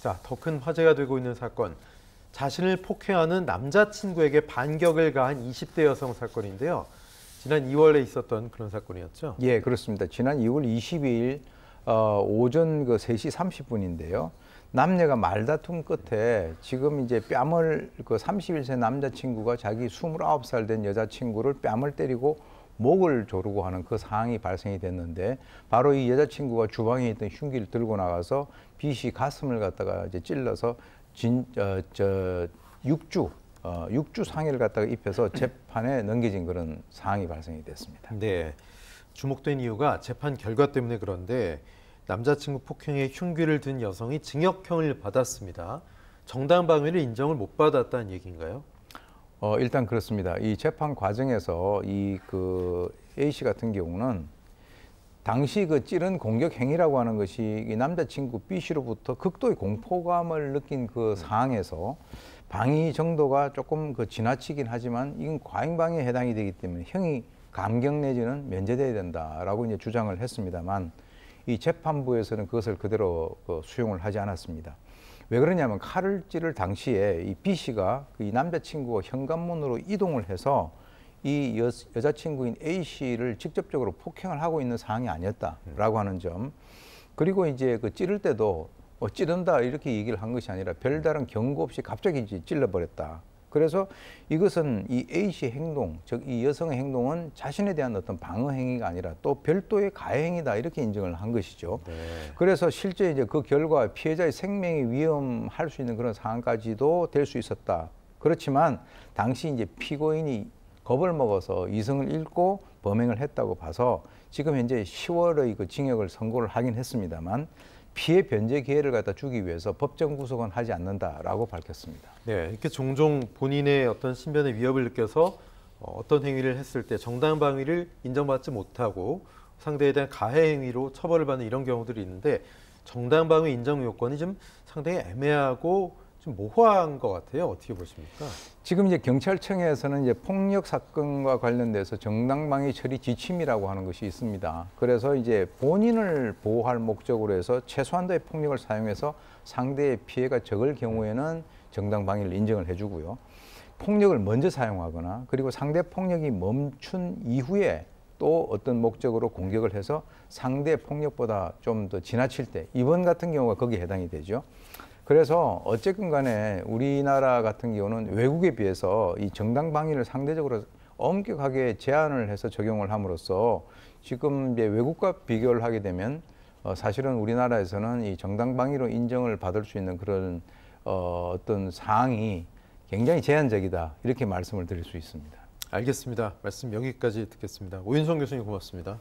자, 더큰 화제가 되고 있는 사건. 자신을 폭행하는 남자친구에게 반격을 가한 20대 여성 사건인데요. 지난 2월에 있었던 그런 사건이었죠? 예, 그렇습니다. 지난 2월 22일 어, 오전 그 3시 30분인데요. 남녀가 말다툼 끝에 지금 이제 뺨을 그 31세 남자친구가 자기 29살 된 여자친구를 뺨을 때리고 목을 조르고 하는 그 상황이 발생이 됐는데 바로 이 여자친구가 주방에 있던 흉기를 들고 나가서 빛이 가슴을 갖다가 이제 찔러서 진, 어, 저, 육주, 어, 육주 상해를 갖다가 입혀서 재판에 넘겨진 그런 상황이 발생이 됐습니다. 네. 주목된 이유가 재판 결과 때문에 그런데 남자친구 폭행에 흉기를 든 여성이 징역형을 받았습니다. 정당 방위를 인정을 못 받았다는 얘기인가요? 어, 일단 그렇습니다. 이 재판 과정에서 이 그 A 씨 같은 경우는 당시 그 찌른 공격 행위라고 하는 것이 이 남자친구 B 씨로부터 극도의 공포감을 느낀 그 네. 상황에서 방위 정도가 조금 그 지나치긴 하지만 이건 과잉방위에 해당이 되기 때문에 형이 감경 내지는 면제돼야 된다라고 이제 주장을 했습니다만 이 재판부에서는 그것을 그대로 그 수용을 하지 않았습니다. 왜 그러냐면 칼을 찌를 당시에 이 B 씨가 그 이 남자친구와 현관문으로 이동을 해서 이 여, 여자친구인 A 씨를 직접적으로 폭행을 하고 있는 상황이 아니었다라고 하는 점. 그리고 이제 그 찌를 때도 어, 찌른다 이렇게 얘기를 한 것이 아니라 별다른 경고 없이 갑자기 이제 찔러버렸다. 그래서 이것은 이 A씨의 행동, 즉 이 여성의 행동은 자신에 대한 어떤 방어 행위가 아니라 또 별도의 가해 행위다 이렇게 인정을 한 것이죠. 네. 그래서 실제 이제 그 결과 피해자의 생명이 위험할 수 있는 그런 상황까지도 될 수 있었다. 그렇지만 당시 이제 피고인이 겁을 먹어서 이성을 잃고 범행을 했다고 봐서 지금 현재 10월의 그 징역을 선고를 하긴 했습니다만 피해 변제 기회를 갖다 주기 위해서 법정 구속은 하지 않는다라고 밝혔습니다. 네, 이렇게 종종 본인의 어떤 신변의 위협을 느껴서 어, 어떤 행위를 했을 때 정당 방위를 인정받지 못하고 상대에 대한 가해 행위로 처벌을 받는 이런 경우들이 있는데 정당 방위 인정 요건이 좀 상당히 애매하고 좀 모호한 것 같아요. 어떻게 보십니까? 지금 이제 경찰청에서는 이제 폭력 사건과 관련돼서 정당방위 처리 지침이라고 하는 것이 있습니다. 그래서 이제 본인을 보호할 목적으로 해서 최소한도의 폭력을 사용해서 상대의 피해가 적을 경우에는 정당방위를 인정을 해주고요. 폭력을 먼저 사용하거나 그리고 상대 폭력이 멈춘 이후에 또 어떤 목적으로 공격을 해서 상대 폭력보다 좀 더 지나칠 때 이번 같은 경우가 거기에 해당이 되죠. 그래서 어쨌든 간에 우리나라 같은 경우는 외국에 비해서 이 정당 방위를 상대적으로 엄격하게 제한을 해서 적용을 함으로써 지금 이제 외국과 비교를 하게 되면 어, 사실은 우리나라에서는 이 정당 방위로 인정을 받을 수 있는 그런 어, 어떤 사항이 굉장히 제한적이다 이렇게 말씀을 드릴 수 있습니다. 알겠습니다. 말씀 여기까지 듣겠습니다. 오윤성 교수님 고맙습니다.